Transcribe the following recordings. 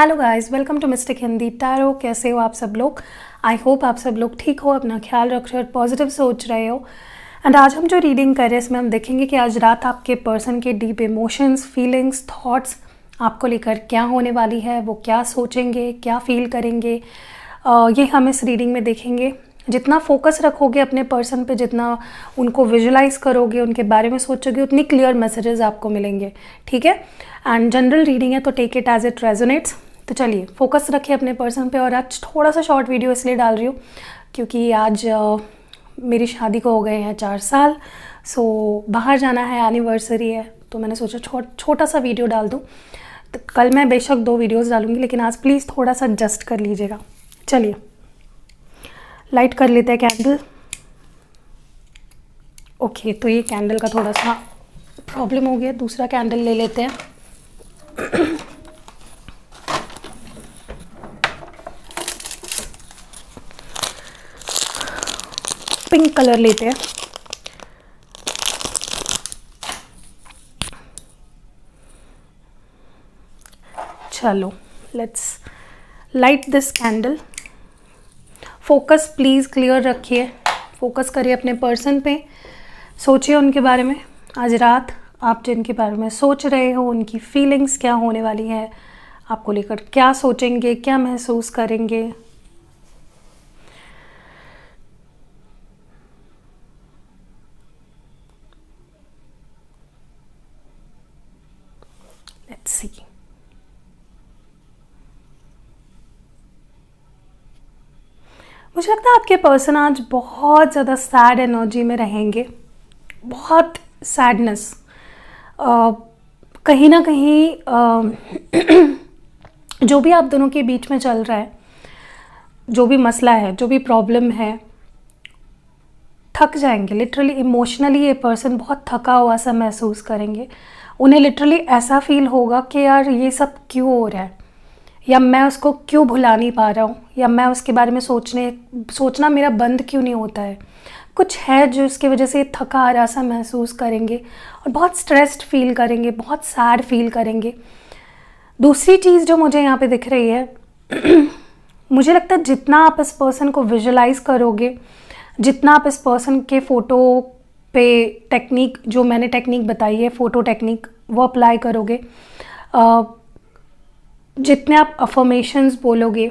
hello guys welcome to mystic Hindi tarot कैसे हो आप सब लोग आई होप आप सब लोग ठीक हो अपना ख्याल रख रहे हो और पॉजिटिव सोच रहे हो एंड आज हम जो रीडिंग कर रहे हैं इसमें हम देखेंगे कि आज रात आपके पर्सन के डीप इमोशंस फीलिंग्स थॉट्स आपको लेकर क्या होने वाली है वो क्या सोचेंगे क्या फील करेंगे uh, ये हम इस रीडिंग में देखेंगे जितना फोकस रखोगे अपने पर्सन पे जितना उनको विजुलाइज करोगे उनके बारे में सोचोगे उतनी क्लियर मैसेजेस आपको मिलेंगे ठीक है एंड जनरल रीडिंग है तो take it as it resonates तो चलिए फोकस रखें अपने पर्सन पे और आज थोड़ा सा शॉर्ट वीडियो इसलिए डाल रही हूँ क्योंकि आज मेरी शादी को हो गए हैं चार साल सो बाहर जाना है एनिवर्सरी है तो मैंने सोचा छो, छोटा सा वीडियो डाल दूँ तो कल मैं बेशक दो वीडियोस डालूंगी लेकिन आज प्लीज़ थोड़ा सा एडजस्ट कर लीजिएगा चलिए लाइट कर लेते हैं कैंडल ओके तो ये कैंडल का थोड़ा सा प्रॉब्लम हो गया दूसरा कैंडल ले लेते हैं पिंक कलर लेते हैं चलो let's light this candle focus please clear रखिए फोकस करिए अपने पर्सन पे सोचिए उनके बारे में आज रात आप जिनके बारे में सोच रहे हो उनकी फीलिंग्स क्या होने वाली है आपको लेकर क्या सोचेंगे क्या महसूस करेंगे मुझे लगता है आपके पर्सन आज बहुत ज़्यादा सैड एनर्जी में रहेंगे बहुत सैडनेस कहीं ना कहीं जो भी आप दोनों के बीच में चल रहा है जो भी मसला है जो भी प्रॉब्लम है थक जाएंगे लिटरली इमोशनली ये पर्सन बहुत थका हुआ सा महसूस करेंगे उन्हें लिटरली ऐसा फील होगा कि यार ये सब क्यों हो रहा है या मैं उसको क्यों भुला नहीं पा रहा हूँ या मैं उसके बारे में सोचने सोचना मेरा बंद क्यों नहीं होता है कुछ है जो उसके वजह से थका हरा सा महसूस करेंगे और बहुत स्ट्रेस्ड फील करेंगे बहुत सैड फील करेंगे दूसरी चीज़ जो मुझे यहाँ पे दिख रही है मुझे लगता है जितना आप इस पर्सन को विजुलाइज करोगे जितना आप इस पर्सन के फ़ोटो पे टेक्निक जो मैंने टेक्निक बताई है फ़ोटो टेक्निक वो अप्लाई करोगे आ, जितने आप अफर्मेशंस बोलोगे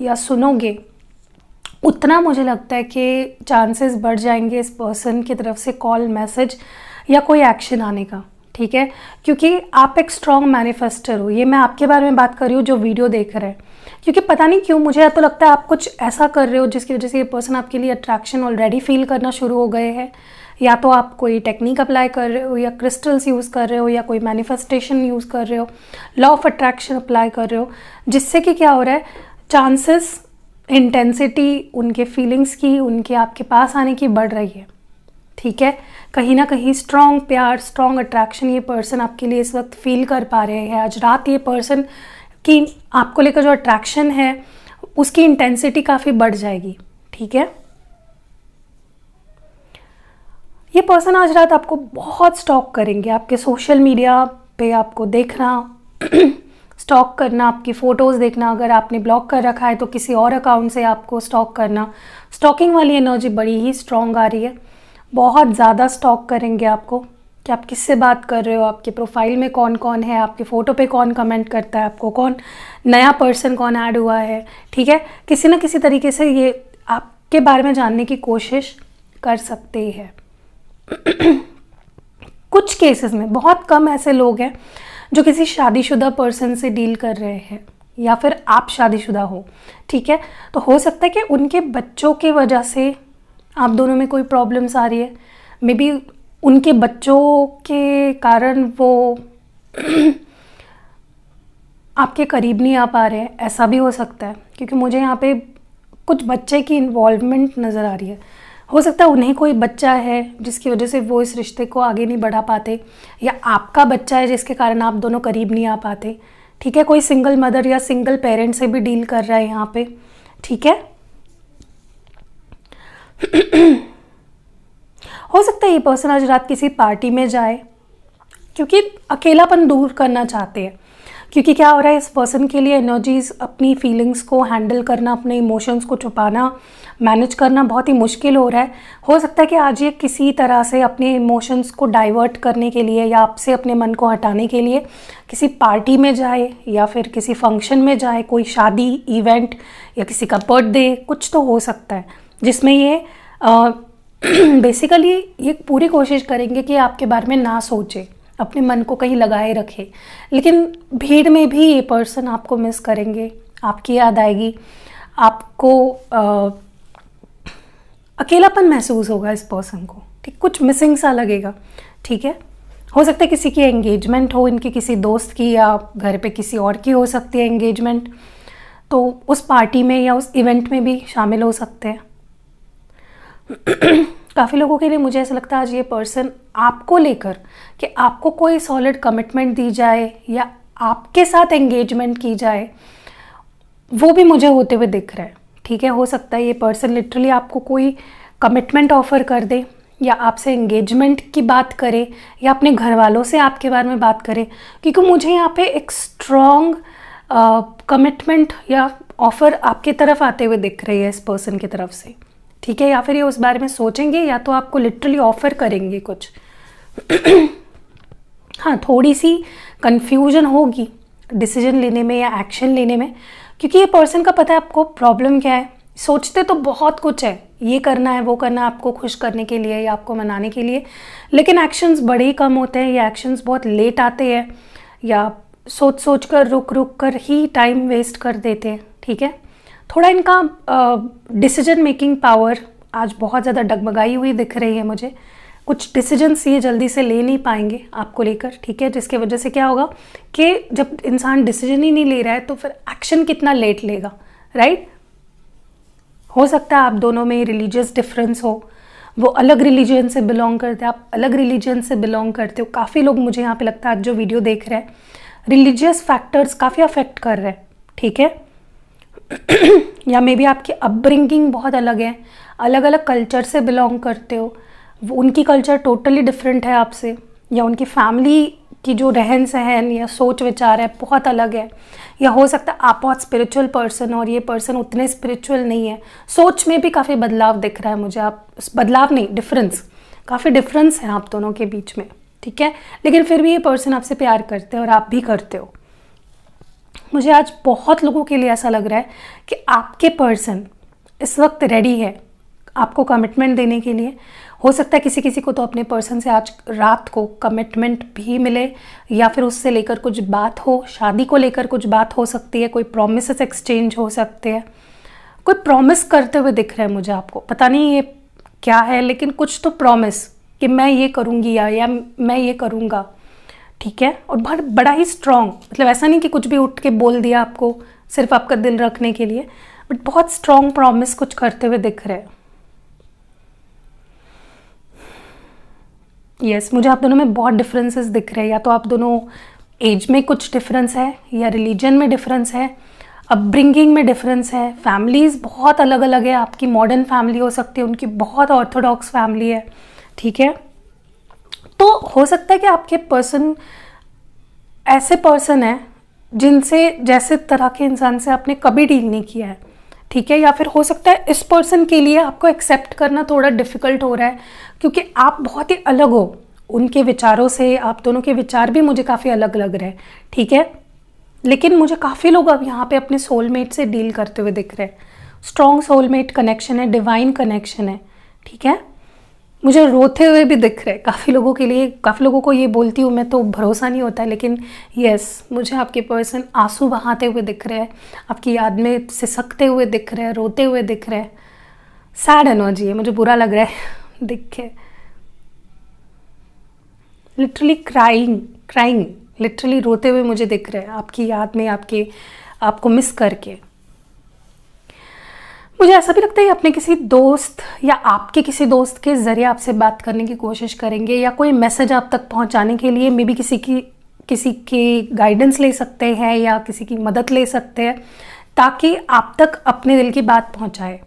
या सुनोगे उतना मुझे लगता है कि चांसेस बढ़ जाएंगे इस पर्सन की तरफ से कॉल मैसेज या कोई एक्शन आने का ठीक है क्योंकि आप एक स्ट्रॉन्ग मैनिफेस्टर हो ये मैं आपके बारे में बात कर रही हूँ जो वीडियो देख रहे हैं क्योंकि पता नहीं क्यों मुझे तो लगता है आप कुछ ऐसा कर रहे हो जिसकी वजह से ये पर्सन आपके लिए अट्रैक्शन ऑलरेडी फील करना शुरू हो गए हैं या तो आप कोई टेक्निक अप्लाई कर रहे हो या क्रिस्टल्स यूज़ कर रहे हो या कोई मैनिफेस्टेशन यूज़ कर रहे हो लॉ ऑफ अट्रैक्शन अप्लाई कर रहे हो जिससे कि क्या हो रहा है चांसेस इंटेंसिटी उनके फीलिंग्स की उनके आपके पास आने की बढ़ रही है ठीक है कहीं ना कहीं स्ट्रॉन्ग प्यार स्ट्रॉन्ग अट्रैक्शन ये पर्सन आपके लिए इस वक्त फील कर पा रहे हैं आज रात ये पर्सन की आपको लेकर जो अट्रैक्शन है उसकी इंटेंसिटी काफ़ी बढ़ जाएगी ठीक है ये पर्सन आज रात आपको बहुत स्टॉक करेंगे आपके सोशल मीडिया पे आपको देखना स्टॉक करना आपकी फ़ोटोज़ देखना अगर आपने ब्लॉक कर रखा है तो किसी और अकाउंट से आपको स्टॉक करना स्टॉकिंग वाली एनर्जी बड़ी ही स्ट्रॉन्ग आ रही है बहुत ज़्यादा स्टॉक करेंगे आपको कि आप किससे बात कर रहे हो आपके प्रोफाइल में कौन कौन है आपके फ़ोटो पे कौन कमेंट करता है आपको कौन नया पर्सन कौन ऐड हुआ है ठीक है किसी न किसी तरीके से ये आपके बारे में जानने की कोशिश कर सकते हैं है कुछ केसेस में बहुत कम ऐसे लोग हैं जो किसी शादीशुदा पर्सन से डील कर रहे हैं या फिर आप शादीशुदा हो ठीक है तो हो सकता है कि उनके बच्चों के वजह से आप दोनों में कोई प्रॉब्लम्स आ रही है मे बी उनके बच्चों के कारण वो आपके करीब नहीं आ पा रहे हैं ऐसा भी हो सकता है क्योंकि मुझे यहाँ पे कुछ बच्चे की इन्वॉल्वमेंट नज़र आ रही है हो सकता है उन्हें कोई बच्चा है जिसकी वजह से वो इस रिश्ते को आगे नहीं बढ़ा पाते या आपका बच्चा है जिसके कारण आप दोनों करीब नहीं आ पाते ठीक है कोई सिंगल मदर या सिंगल पेरेंट से भी डील कर रहा है यहाँ पे ठीक है हो सकता है ये पर्सन आज रात किसी पार्टी में जाए क्योंकि अकेलापन दूर करना चाहते हैं क्योंकि क्या हो रहा है इस पर्सन के लिए एनर्जीज अपनी फीलिंग्स को हैंडल करना अपने इमोशंस को छुपाना मैनेज करना बहुत ही मुश्किल हो रहा है हो सकता है कि आज ये किसी तरह से अपने इमोशंस को डाइवर्ट करने के लिए या आपसे अपने मन को हटाने के लिए किसी पार्टी में जाए या फिर किसी फंक्शन में जाए कोई शादी इवेंट या किसी का बर्थडे कुछ तो हो सकता है जिसमें ये बेसिकली ये पूरी कोशिश करेंगे कि आपके बारे में ना सोचें अपने मन को कहीं लगाए रखे लेकिन भीड़ में भी ये पर्सन आपको मिस करेंगे आपकी याद आएगी आपको आ, अकेलापन महसूस होगा इस पर्सन को ठीक कुछ मिसिंग सा लगेगा ठीक है हो सकता है किसी की एंगेजमेंट हो इनके किसी दोस्त की या घर पे किसी और की हो सकती है एंगेजमेंट तो उस पार्टी में या उस इवेंट में भी शामिल हो सकते हैं काफ़ी लोगों के लिए मुझे ऐसा लगता है आज ये पर्सन आपको लेकर कि आपको कोई सॉलिड कमिटमेंट दी जाए या आपके साथ एंगेजमेंट की जाए वो भी मुझे होते हुए दिख रहा है ठीक है हो सकता है ये पर्सन लिटरली आपको कोई कमिटमेंट ऑफर कर दे या आपसे एंगेजमेंट की बात करे या अपने घर वालों से आपके बारे में बात करे क्योंकि मुझे यहाँ पे एक स्ट्रॉन्ग कमिटमेंट uh, या ऑफ़र आपके तरफ आते हुए दिख रही है इस पर्सन की तरफ से ठीक है या फिर ये उस बारे में सोचेंगे या तो आपको लिटरली ऑफर करेंगे कुछ हाँ थोड़ी सी कन्फ्यूजन होगी डिसीजन लेने में या एक्शन लेने में क्योंकि ये पर्सन का पता है आपको प्रॉब्लम क्या है सोचते तो बहुत कुछ है ये करना है वो करना है आपको खुश करने के लिए या आपको मनाने के लिए लेकिन एक्शंस बड़े ही कम होते हैं या एक्शंस बहुत लेट आते हैं या सोच सोच कर रुक रुक कर ही टाइम वेस्ट कर देते हैं ठीक है थोड़ा इनका डिसीजन मेकिंग पावर आज बहुत ज़्यादा डगमगाई हुई दिख रही है मुझे कुछ डिसीजंस ये जल्दी से ले नहीं पाएंगे आपको लेकर ठीक है जिसके वजह से क्या होगा कि जब इंसान डिसीजन ही नहीं ले रहा है तो फिर एक्शन कितना लेट लेगा राइट हो सकता है आप दोनों में रिलीजियस डिफरेंस हो वो अलग रिलीजन से बिलोंग करते हैं आप अलग रिलीजन से बिलोंग करते हो काफ़ी लोग मुझे यहाँ पे लगता है आज जो वीडियो देख रहे हैं रिलीजियस फैक्टर्स काफ़ी अफेक्ट कर रहे हैं ठीक है या मे बी आपकी अपब्रिंगिंग बहुत अलग है अलग अलग कल्चर से बिलोंग करते हो उनकी कल्चर टोटली डिफरेंट है आपसे या उनकी फैमिली की जो रहन सहन या सोच विचार है बहुत अलग है या हो सकता है आप बहुत स्पिरिचुअल पर्सन और ये पर्सन उतने स्पिरिचुअल नहीं है सोच में भी काफ़ी बदलाव दिख रहा है मुझे आप बदलाव नहीं डिफरेंस काफ़ी डिफरेंस है आप दोनों के बीच में ठीक है लेकिन फिर भी ये पर्सन आपसे प्यार करते हैं और आप भी करते हो मुझे आज बहुत लोगों के लिए ऐसा लग रहा है कि आपके पर्सन इस वक्त रेडी है आपको कमिटमेंट देने के लिए हो सकता है किसी किसी को तो अपने पर्सन से आज रात को कमिटमेंट भी मिले या फिर उससे लेकर कुछ बात हो शादी को लेकर कुछ बात हो सकती है कोई प्रोमिस एक्सचेंज हो सकते हैं कोई प्रॉमिस करते हुए दिख रहा है मुझे आपको पता नहीं ये क्या है लेकिन कुछ तो प्रॉमिस कि मैं ये करूँगी या, या मैं ये करूँगा ठीक है और बहुत बड़ा ही स्ट्रांग मतलब ऐसा नहीं कि कुछ भी उठ के बोल दिया आपको सिर्फ आपका दिल रखने के लिए बट बहुत स्ट्रांग प्रॉमिस कुछ करते हुए दिख रहे हैं यस yes, मुझे आप दोनों में बहुत डिफरेंसेस दिख रहे हैं या तो आप दोनों एज में कुछ डिफरेंस है या रिलीजन में डिफरेंस है अपब्रिंगिंग में डिफरेंस है फैमिलीज़ बहुत अलग अलग है आपकी मॉडर्न फैमिली हो सकती है उनकी बहुत ऑर्थोडॉक्स फैमिली है ठीक है तो हो सकता है कि आपके पर्सन ऐसे पर्सन हैं जिनसे जैसे तरह के इंसान से आपने कभी डील नहीं किया है ठीक है या फिर हो सकता है इस पर्सन के लिए आपको एक्सेप्ट करना थोड़ा डिफ़िकल्ट हो रहा है क्योंकि आप बहुत ही अलग हो उनके विचारों से आप दोनों के विचार भी मुझे काफ़ी अलग लग रहे हैं ठीक है लेकिन मुझे काफ़ी लोग अब यहाँ पे अपने सोलमेट से डील करते हुए दिख रहे हैं स्ट्रॉन्ग सोलमेट कनेक्शन है डिवाइन कनेक्शन है ठीक है मुझे रोते हुए भी दिख रहे काफ़ी लोगों के लिए काफ़ी लोगों को ये बोलती हूँ मैं तो भरोसा नहीं होता लेकिन यस मुझे आपके पर्सन आंसू बहाते हुए दिख रहे हैं आपकी याद में सिसकते हुए दिख रहे हैं रोते हुए दिख रहे हैं सैड एनर्जी है मुझे बुरा लग रहा है दिखे लिटरली क्राइंग क्राइंग लिटरली रोते हुए मुझे दिख रहे हैं आपकी याद में आपके आपको मिस करके मुझे ऐसा भी लगता है अपने किसी दोस्त या आपके किसी दोस्त के ज़रिए आपसे बात करने की कोशिश करेंगे या कोई मैसेज आप तक पहुंचाने के लिए मे बी किसी की किसी की गाइडेंस ले सकते हैं या किसी की मदद ले सकते हैं ताकि आप तक अपने दिल की बात पहुंचाए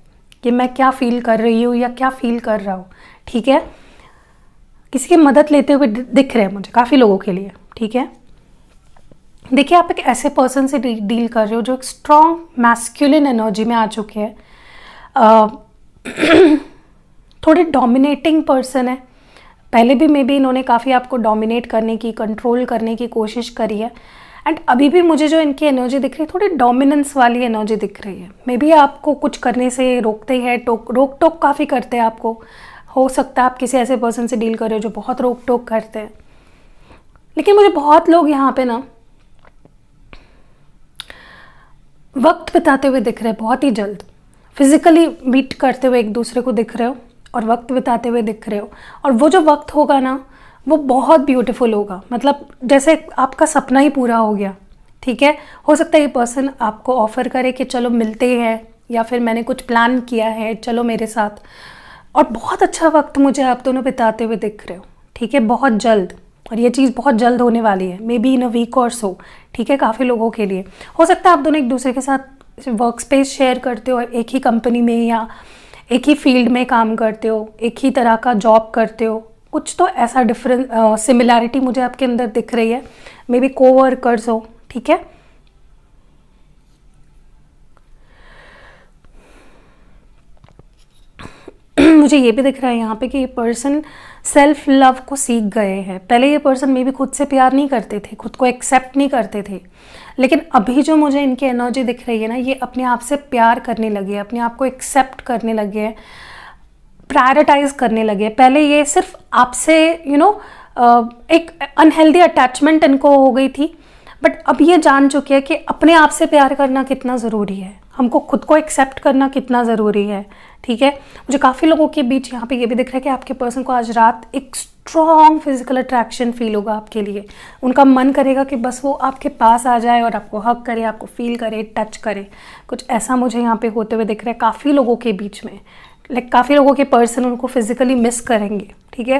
कि मैं क्या फ़ील कर रही हूँ या क्या फ़ील कर रहा हूँ ठीक है किसी की मदद लेते हुए दिख रहे हैं मुझे काफ़ी लोगों के लिए ठीक है देखिए आप एक ऐसे पर्सन से डील कर रहे हो जो एक स्ट्रॉन्ग मैस्कुलिन एनर्जी में आ चुके हैं थोड़े डोमिनेटिंग पर्सन है पहले भी मे बी इन्होंने काफ़ी आपको डोमिनेट करने की कंट्रोल करने की कोशिश करी है एंड अभी भी मुझे जो इनकी एनर्जी दिख रही है थोड़ी डोमिनेंस वाली एनर्जी दिख रही है मे बी आपको कुछ करने से रोकते हैं टोक रोक टोक काफ़ी करते हैं आपको हो सकता है आप किसी ऐसे पर्सन से डील कर रहे हो जो बहुत रोक टोक करते हैं लेकिन मुझे बहुत लोग यहाँ पे ना वक्त बिताते हुए दिख रहे हैं बहुत ही जल्द फिज़िकली मीट करते हुए एक दूसरे को दिख रहे हो और वक्त बिताते हुए दिख रहे हो और वो जो वक्त होगा ना वो बहुत ब्यूटीफुल होगा मतलब जैसे आपका सपना ही पूरा हो गया ठीक है हो सकता है ये पर्सन आपको ऑफ़र करे कि चलो मिलते हैं या फिर मैंने कुछ प्लान किया है चलो मेरे साथ और बहुत अच्छा वक्त मुझे आप दोनों बिताते हुए दिख रहे हो ठीक है बहुत जल्द और ये चीज़ बहुत जल्द होने वाली है may be in a week और सो ठीक है काफ़ी लोगों के लिए हो सकता है आप दोनों एक दूसरे के साथ वर्क स्पेस शेयर करते हो एक ही कंपनी में या एक ही फील्ड में काम करते हो एक ही तरह का जॉब करते हो कुछ तो ऐसा डिफरेंस सिमिलैरिटी मुझे आपके अंदर दिख रही है मे बी को वर्कर्स हो ठीक है मुझे ये भी दिख रहा है यहाँ पे कि ये पर्सन सेल्फ लव को सीख गए हैं पहले ये पर्सन मे भी खुद से प्यार नहीं करते थे खुद को एक्सेप्ट नहीं करते थे लेकिन अभी जो मुझे इनकी एनर्जी दिख रही है ना ये अपने आप से प्यार करने लगे हैं अपने आप को एक्सेप्ट करने लगे हैं प्रायोरिटाइज करने लगे पहले ये सिर्फ आपसे यू नो एक अनहेल्दी अटैचमेंट इनको हो गई थी बट अब ये जान चुके हैं कि अपने आप से प्यार करना कितना ज़रूरी है हमको खुद को एक्सेप्ट करना कितना ज़रूरी है ठीक है मुझे काफ़ी लोगों के बीच यहाँ पे ये भी दिख रहा है कि आपके पर्सन को आज रात एक स्ट्रॉन्ग फिजिकल अट्रैक्शन फील होगा आपके लिए उनका मन करेगा कि बस वो आपके पास आ जाए और आपको हक करे आपको फील करे टच करे कुछ ऐसा मुझे यहाँ पे होते हुए दिख रहा है काफ़ी लोगों के बीच में लाइक काफ़ी लोगों के पर्सन उनको फिज़िकली मिस करेंगे ठीक है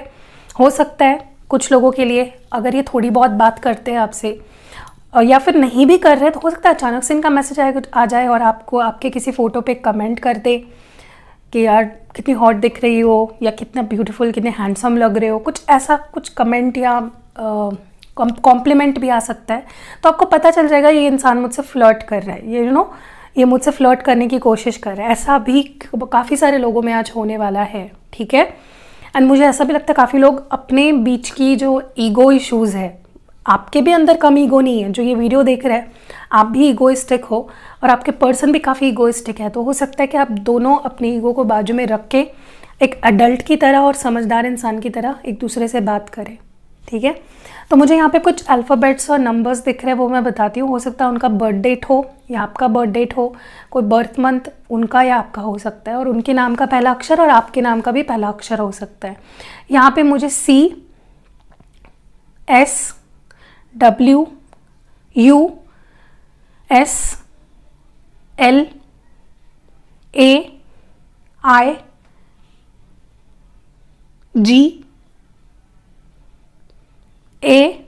हो सकता है कुछ लोगों के लिए अगर ये थोड़ी बहुत बात करते हैं आपसे या फिर नहीं भी कर रहे तो हो सकता है अचानक से इनका मैसेज आए आ जाए और आपको आपके किसी फ़ोटो पे कमेंट कर दे कि यार कितनी हॉट दिख रही हो या कितना ब्यूटीफुल कितने हैंडसम लग रहे हो कुछ ऐसा कुछ कमेंट या कॉम्प्लीमेंट भी आ सकता है तो आपको पता चल जाएगा ये इंसान मुझसे फ्लर्ट कर रहा है ये यू नो ये मुझसे फ्लर्ट करने की कोशिश कर रहा है ऐसा भी काफ़ी सारे लोगों में आज होने वाला है ठीक है एंड मुझे ऐसा भी लगता है काफ़ी लोग अपने बीच की जो ईगो इश्यूज़ है आपके भी अंदर कम ईगो नहीं है जो ये वीडियो देख रहे हैं आप भी ईगोइस्टिक हो और आपके पर्सन भी काफ़ी ईगोइस्टिक है तो हो सकता है कि आप दोनों अपने ईगो को बाजू में रख के एक अडल्ट की तरह और समझदार इंसान की तरह एक दूसरे से बात करें ठीक है तो मुझे यहाँ पे कुछ अल्फ़ाबेट्स और नंबर्स दिख रहे हैं वो मैं बताती हूँ हो सकता है उनका बर्थ डेट हो या आपका बर्थ डेट हो कोई बर्थ मंथ उनका या आपका हो सकता है और उनके नाम का पहला अक्षर और आपके नाम का भी पहला अक्षर हो सकता है यहाँ पे मुझे C S W U S L A I G A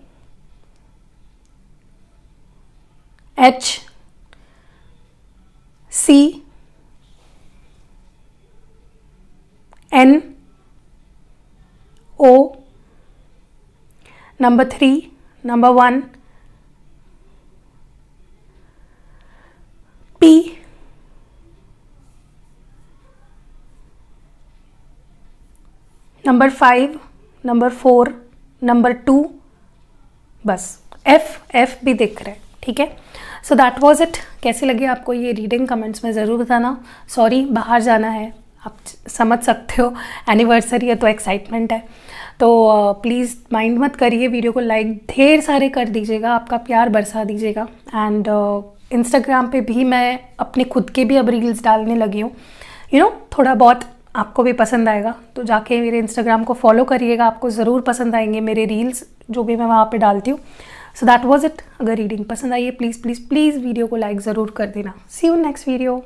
H C N O number 3 number 1 P number five number four number two बस एफ एफ भी दिख रहा है ठीक है सो दैट वॉज इट कैसे लगे आपको ये रीडिंग कमेंट्स में ज़रूर बताना सॉरी बाहर जाना है आप समझ सकते हो एनिवर्सरी है तो एक्साइटमेंट है तो प्लीज़ माइंड मत करिए वीडियो को लाइक ढेर सारे कर दीजिएगा आपका प्यार बरसा दीजिएगा एंड इंस्टाग्राम पे भी मैं अपने खुद के भी अब रील्स डालने लगी हूँ यू नो थोड़ा बहुत आपको भी पसंद आएगा तो जाके मेरे इंस्टाग्राम को फॉलो करिएगा आपको ज़रूर पसंद आएंगे मेरे रील्स जो भी मैं वहाँ पर डालती हूँ सो दैट वॉज इट अगर रीडिंग पसंद आई है प्लीज़ प्लीज़ प्लीज़ वीडियो को लाइक ज़रूर कर देना सी यू नेक्स्ट वीडियो